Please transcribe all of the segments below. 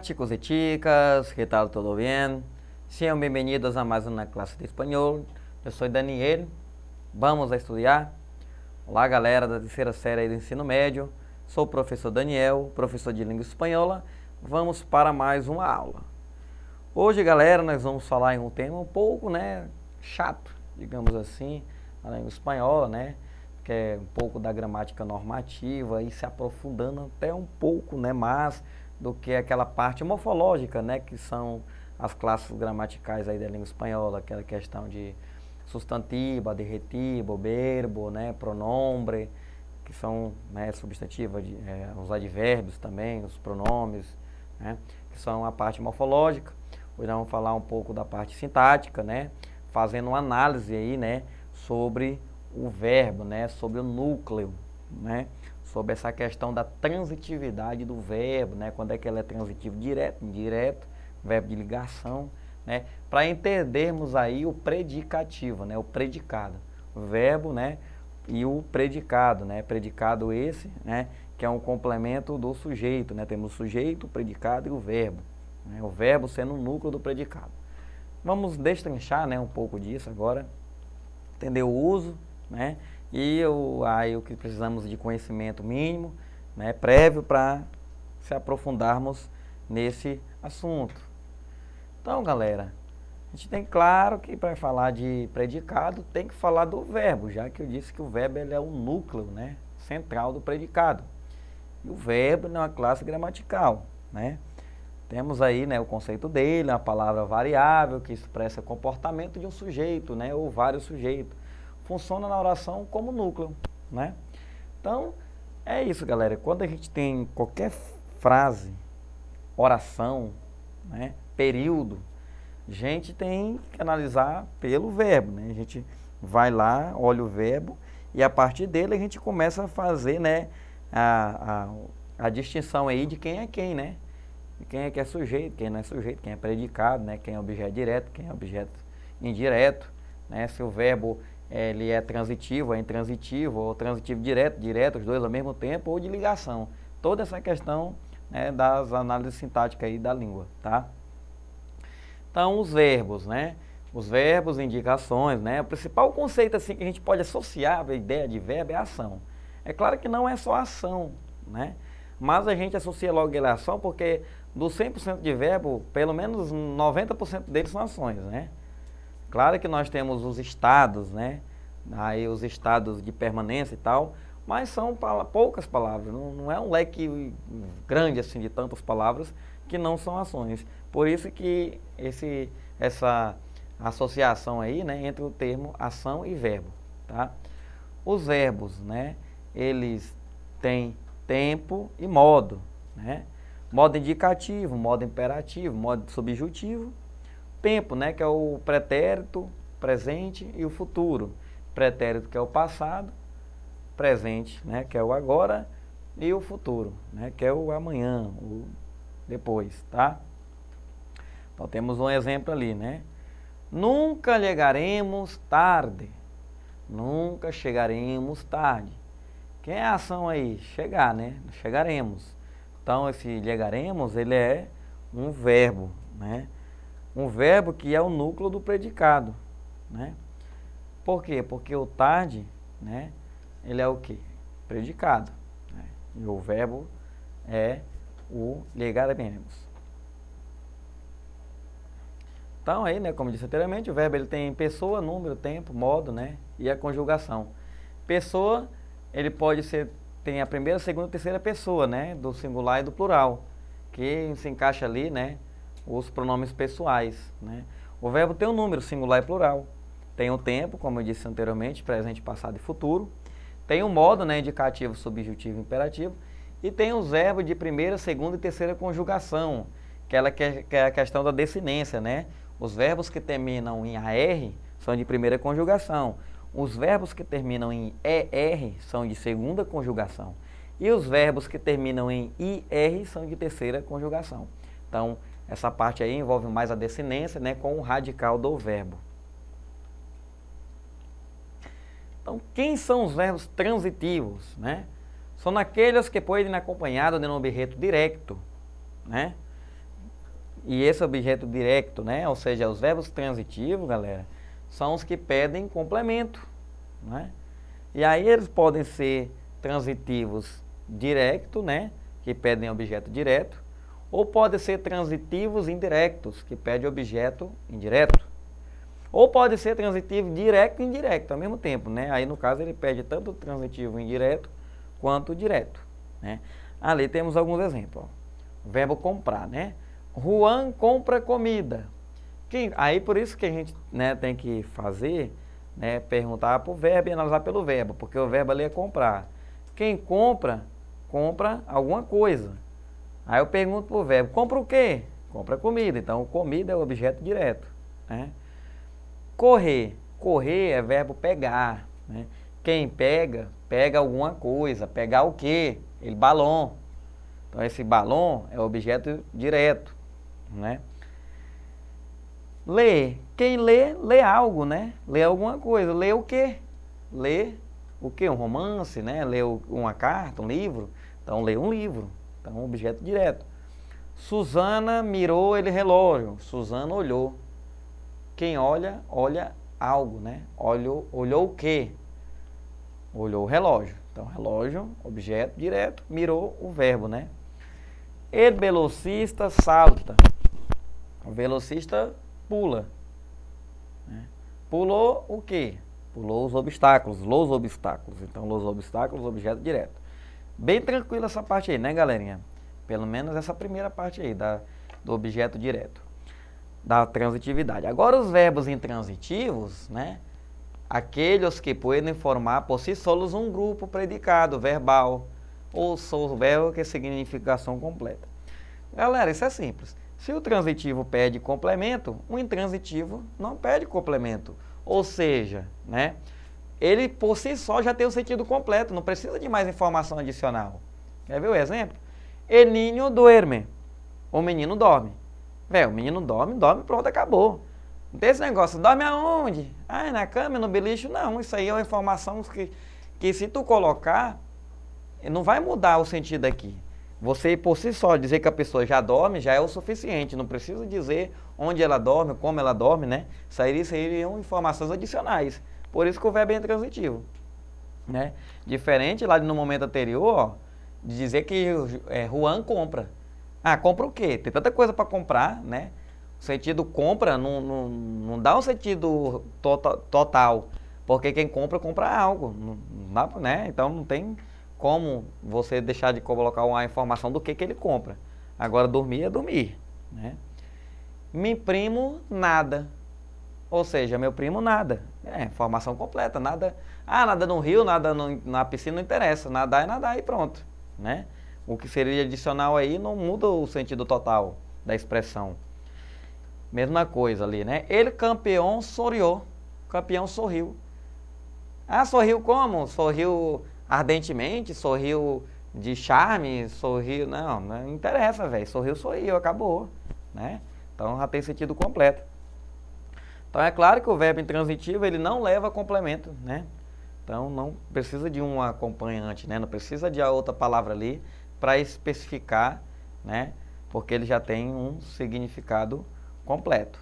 chicos e chicas, que tal? ¿Todo bien? bem-vindos a mais uma classe de espanhol. Eu sou Daniel. Vamos a estudar? Olá, galera da terceira série do ensino médio. Sou o professor Daniel, professor de língua espanhola. Vamos para mais uma aula. Hoje, galera, nós vamos falar em um tema um pouco, né, chato, digamos assim, na língua espanhola, né? Que é um pouco da gramática normativa e se aprofundando até um pouco, né, mais do que aquela parte morfológica, né, que são as classes gramaticais aí da língua espanhola, aquela questão de substantivo, adjetivo, verbo, né, pronombre, que são né, substantivos, é, os advérbios também, os pronomes, né, que são a parte morfológica. Hoje nós vamos falar um pouco da parte sintática, né, fazendo uma análise aí, né, sobre o verbo, né, sobre o núcleo, né, sobre essa questão da transitividade do verbo, né? quando é que ele é transitivo direto, indireto, verbo de ligação, né? para entendermos aí o predicativo, né? o predicado, o verbo né? e o predicado, né? predicado esse, né? que é um complemento do sujeito, né? temos o sujeito, o predicado e o verbo, né? o verbo sendo o núcleo do predicado. Vamos destrinchar né, um pouco disso agora, entender o uso, né? E o, aí o que precisamos de conhecimento mínimo, né, prévio para se aprofundarmos nesse assunto. Então, galera, a gente tem claro que para falar de predicado tem que falar do verbo, já que eu disse que o verbo ele é o núcleo né, central do predicado. E o verbo é uma classe gramatical. Né? Temos aí né, o conceito dele, a palavra variável que expressa comportamento de um sujeito né, ou vários sujeitos funciona na oração como núcleo, né? Então, é isso, galera. Quando a gente tem qualquer frase, oração, né, período, a gente tem que analisar pelo verbo, né? A gente vai lá, olha o verbo e a partir dele a gente começa a fazer, né, a, a, a distinção aí de quem é quem, né? quem é que é sujeito, quem não é sujeito, quem é predicado, né? Quem é objeto direto, quem é objeto indireto, né? Se o verbo ele é transitivo, é intransitivo, ou transitivo direto, direto, os dois ao mesmo tempo, ou de ligação. Toda essa questão né, das análises sintáticas aí da língua, tá? Então, os verbos, né? Os verbos, indicações, né? O principal conceito assim que a gente pode associar à ideia de verbo é ação. É claro que não é só ação, né? Mas a gente associa logo ele à ação porque dos 100% de verbo, pelo menos 90% deles são ações, né? Claro que nós temos os estados, né? Aí os estados de permanência e tal, mas são poucas palavras, não, não é um leque grande assim de tantas palavras que não são ações. Por isso que esse, essa associação aí, né, entre o termo ação e verbo, tá? Os verbos, né, eles têm tempo e modo, né? Modo indicativo, modo imperativo, modo subjuntivo tempo, né, que é o pretérito, presente e o futuro. Pretérito que é o passado, presente, né, que é o agora e o futuro, né, que é o amanhã, o depois, tá? Então temos um exemplo ali, né? Nunca chegaremos tarde. Nunca chegaremos tarde. Quem é a ação aí? Chegar, né? Chegaremos. Então esse chegaremos, ele é um verbo, né? um verbo que é o núcleo do predicado, né? Por quê? Porque o tarde, né, ele é o quê? Predicado. Né? E o verbo é o ligaremos. Então aí, né, como disse anteriormente, o verbo ele tem pessoa, número, tempo, modo, né, e a conjugação. Pessoa, ele pode ser tem a primeira, segunda, terceira pessoa, né, do singular e do plural, que se encaixa ali, né, os pronomes pessoais. Né? O verbo tem o um número singular e plural, tem o tempo, como eu disse anteriormente, presente, passado e futuro, tem o modo, né, indicativo, subjuntivo, imperativo, e tem os verbos de primeira, segunda e terceira conjugação, que, ela que é, é a questão da desinência. Né? Os verbos que terminam em AR são de primeira conjugação. Os verbos que terminam em ER são de segunda conjugação. E os verbos que terminam em IR são de terceira conjugação. Então, essa parte aí envolve mais a descendência né, com o radical do verbo. Então, quem são os verbos transitivos? Né? São aqueles que podem acompanhado de um objeto direto. Né? E esse objeto direto, né, ou seja, os verbos transitivos, galera, são os que pedem complemento. Né? E aí eles podem ser transitivos direto, né, que pedem objeto direto, ou podem ser transitivos indiretos, que pede objeto indireto. Ou pode ser transitivo direto e indireto ao mesmo tempo, né? Aí no caso ele pede tanto transitivo indireto quanto direto, né? Ali temos alguns exemplos. Ó. Verbo comprar, né? Juan compra comida. Quem, aí por isso que a gente né, tem que fazer, né, perguntar para o verbo e analisar pelo verbo, porque o verbo ali é comprar. Quem compra, compra alguma coisa. Aí eu pergunto pro verbo, compra o quê? Compra comida. Então, comida é o objeto direto. Né? Correr. Correr é verbo pegar. Né? Quem pega, pega alguma coisa. Pegar o quê? Ele balão. Então, esse balão é objeto direto. Né? Ler. Quem lê, lê algo, né? Lê alguma coisa. Lê o quê? Lê o quê? Um romance, né? Lê uma carta, um livro. Então, lê um livro. Então, objeto direto. Suzana mirou ele relógio. Suzana olhou. Quem olha, olha algo, né? Olhou, olhou o quê? Olhou o relógio. Então, relógio, objeto direto, mirou o verbo, né? El velocista salta. O velocista pula. Né? Pulou o quê? Pulou os obstáculos, los obstáculos. Então, los obstáculos, objeto direto. Bem tranquila essa parte aí, né, galerinha? Pelo menos essa primeira parte aí da, do objeto direto, da transitividade. Agora, os verbos intransitivos, né? Aqueles que podem formar por si solos um grupo predicado verbal ou sou verbo que significação completa. Galera, isso é simples. Se o transitivo pede complemento, o intransitivo não pede complemento. Ou seja, né? ele por si só já tem o sentido completo, não precisa de mais informação adicional. Quer ver o exemplo? El niño duerme. O menino dorme. Velho, o menino dorme, dorme, pronto, acabou. Não tem esse negócio, dorme aonde? Ah, na cama, no beliche? Não, isso aí é uma informação que, que se tu colocar, não vai mudar o sentido aqui. Você, por si só, dizer que a pessoa já dorme já é o suficiente. Não precisa dizer onde ela dorme, como ela dorme, né? Isso aí seriam informações adicionais. Por isso que o verbo é intransitivo. Né? Diferente lá no momento anterior, ó, de dizer que é, Juan compra. Ah, compra o quê? Tem tanta coisa para comprar, né? O sentido compra não, não, não dá um sentido to tota, total, porque quem compra, compra algo, não, dá, né? Então não tem como você deixar de colocar uma informação do que, que ele compra. Agora, dormir é dormir, né? Me imprimo nada. Ou seja, meu primo nada. É, formação completa, nada. Ah, nada no rio, nada no, na piscina, não interessa. Nadar é nadar e pronto. Né? O que seria adicional aí não muda o sentido total da expressão. Mesma coisa ali, né? Ele campeão sorriu. Campeão sorriu. Ah, sorriu como? Sorriu ardentemente, sorriu de charme, sorriu. Não, não interessa, velho. Sorriu, sorriu, acabou. Né? Então já tem sentido completo. Então é claro que o verbo intransitivo ele não leva complemento, né? Então não precisa de um acompanhante, né? Não precisa de outra palavra ali para especificar, né? Porque ele já tem um significado completo.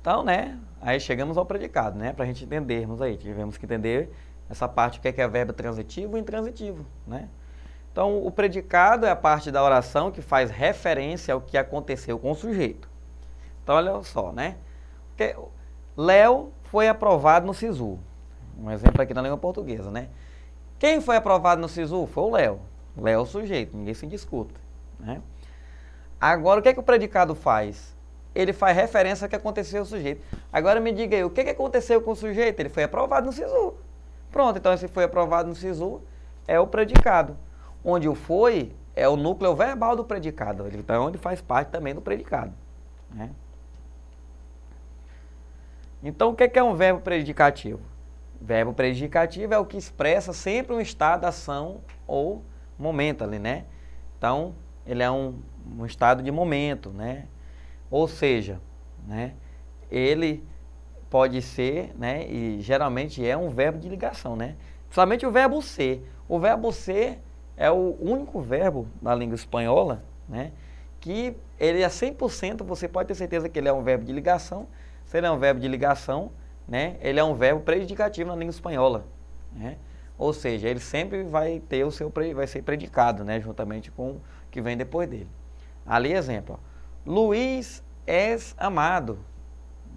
Então, né? Aí chegamos ao predicado, né? Para a gente entendermos aí, tivemos que entender essa parte o que é, que é verbo transitivo e intransitivo, né? Então, o predicado é a parte da oração que faz referência ao que aconteceu com o sujeito. Então, olha só, né? Porque Léo foi aprovado no SISU. Um exemplo aqui na língua portuguesa, né? Quem foi aprovado no SISU? Foi o Léo. Léo é o sujeito, ninguém se discuta. Né? Agora, o que, é que o predicado faz? Ele faz referência ao que aconteceu com o sujeito. Agora me diga aí, o que, é que aconteceu com o sujeito? Ele foi aprovado no SISU. Pronto, então esse foi aprovado no SISU é o predicado. Onde o foi é o núcleo verbal do predicado. Então, ele faz parte também do predicado. Né? Então, o que é, é um verbo predicativo? Verbo predicativo é o que expressa sempre um estado, ação ou momento ali, né? Então, ele é um, um estado de momento, né? Ou seja, né? ele pode ser, né? E geralmente é um verbo de ligação, né? Principalmente o verbo ser. O verbo ser é o único verbo da língua espanhola, né? Que ele é 100%, você pode ter certeza que ele é um verbo de ligação, se ele é um verbo de ligação, né, ele é um verbo predicativo na língua espanhola. Né? Ou seja, ele sempre vai ter o seu vai ser predicado, né, juntamente com o que vem depois dele. Ali, exemplo, ó, Luiz é amado.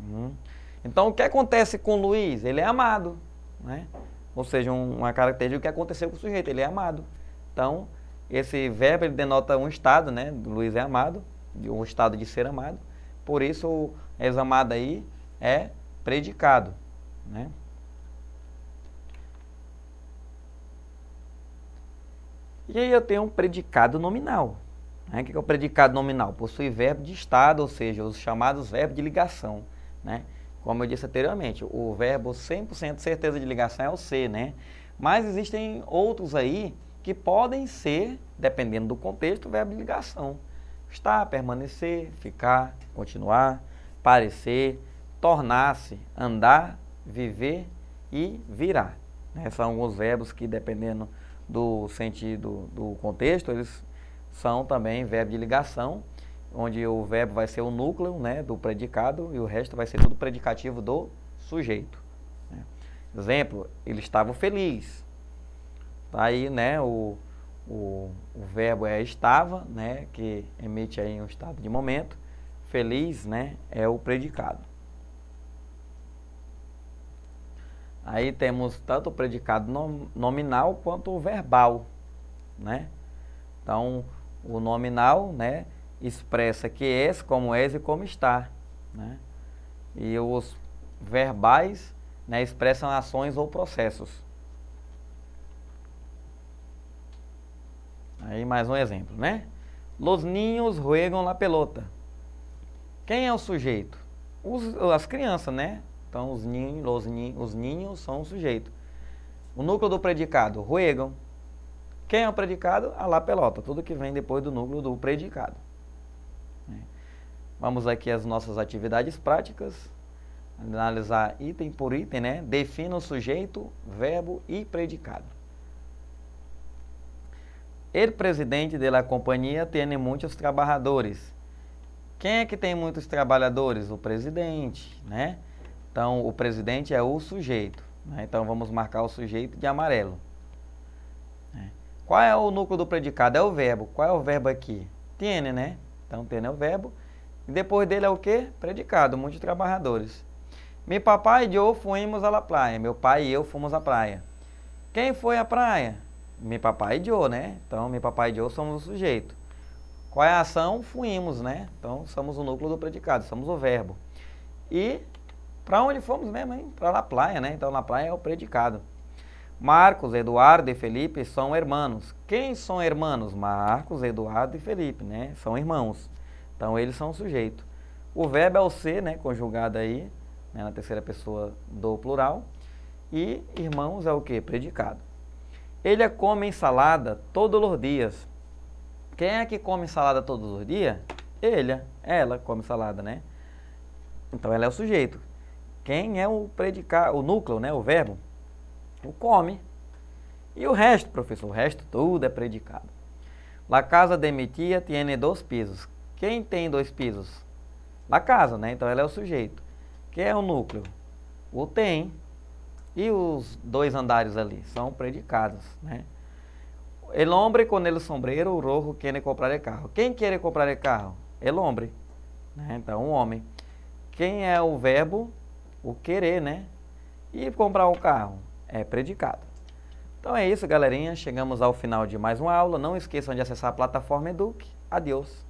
Hum. Então, o que acontece com Luiz? Ele é amado, né? Ou seja, um, uma característica do que aconteceu com o sujeito, ele é amado. Então, esse verbo ele denota um estado, né? Luiz é amado, um estado de ser amado. Por isso, examada aí é predicado, né? E aí eu tenho um predicado nominal. Né? O que é o predicado nominal? Possui verbo de estado, ou seja, os chamados verbos de ligação. Né? Como eu disse anteriormente, o verbo 100% certeza de ligação é o ser, né? Mas existem outros aí que podem ser, dependendo do contexto, verbo de ligação. Estar, permanecer, ficar, continuar parecer, tornar-se, andar, viver e virar. Né? São alguns verbos que, dependendo do sentido do contexto, eles são também verbo de ligação, onde o verbo vai ser o núcleo né, do predicado e o resto vai ser tudo predicativo do sujeito. Né? Exemplo, ele estava feliz. Aí, né, o, o, o verbo é estava, né, que emite aí um estado de momento feliz, né, é o predicado. Aí temos tanto o predicado nominal quanto o verbal, né? Então, o nominal, né, expressa que és, como és e como está, né? E os verbais, né, expressam ações ou processos. Aí mais um exemplo, né? Los niños juegam la pelota. Quem é o sujeito? Os, as crianças, né? Então, os ninhos, os, ninhos, os ninhos são o sujeito. O núcleo do predicado, ruegam. Quem é o predicado? A lá pelota, tudo que vem depois do núcleo do predicado. Né? Vamos aqui às nossas atividades práticas, analisar item por item, né? Defina o sujeito, verbo e predicado. El presidente da companhia tem muitos trabalhadores. Quem é que tem muitos trabalhadores? O presidente, né? Então, o presidente é o sujeito. Né? Então, vamos marcar o sujeito de amarelo. Né? Qual é o núcleo do predicado? É o verbo. Qual é o verbo aqui? Tiene, né? Então, tiene é o verbo. E depois dele é o quê? Predicado, muitos trabalhadores. Mi papai e eu fomos à la praia. Meu pai e eu fomos à praia. Quem foi à praia? Mi papai e eu, né? Então, mi papai e eu somos o sujeito. Qual é a ação? Fuímos, né? Então, somos o núcleo do predicado, somos o verbo. E para onde fomos mesmo, hein? Para La Playa, né? Então, La Playa é o predicado. Marcos, Eduardo e Felipe são irmãos. Quem são irmãos? Marcos, Eduardo e Felipe, né? São irmãos. Então, eles são o sujeito. O verbo é o ser, né? Conjugado aí, né? na terceira pessoa do plural. E irmãos é o que? Predicado. Ele é come ensalada todos os dias. Quem é que come salada todos os dias? Ele, ela come salada, né? Então ela é o sujeito. Quem é o predicado, o núcleo, né, o verbo? O come. E o resto, professor? O resto tudo é predicado. La casa de mi tiene dois pisos. Quem tem dois pisos? La casa, né? Então ela é o sujeito. Quem é o núcleo? O tem. E os dois andares ali são predicados, né? El hombre con el sombrero, o rojo quiere comprar el carro. Quem quer comprar el carro? El hombre. Né? Então, um homem. Quem é o verbo? O querer, né? E comprar um carro? É predicado. Então é isso, galerinha. Chegamos ao final de mais uma aula. Não esqueçam de acessar a plataforma Eduque. Adeus.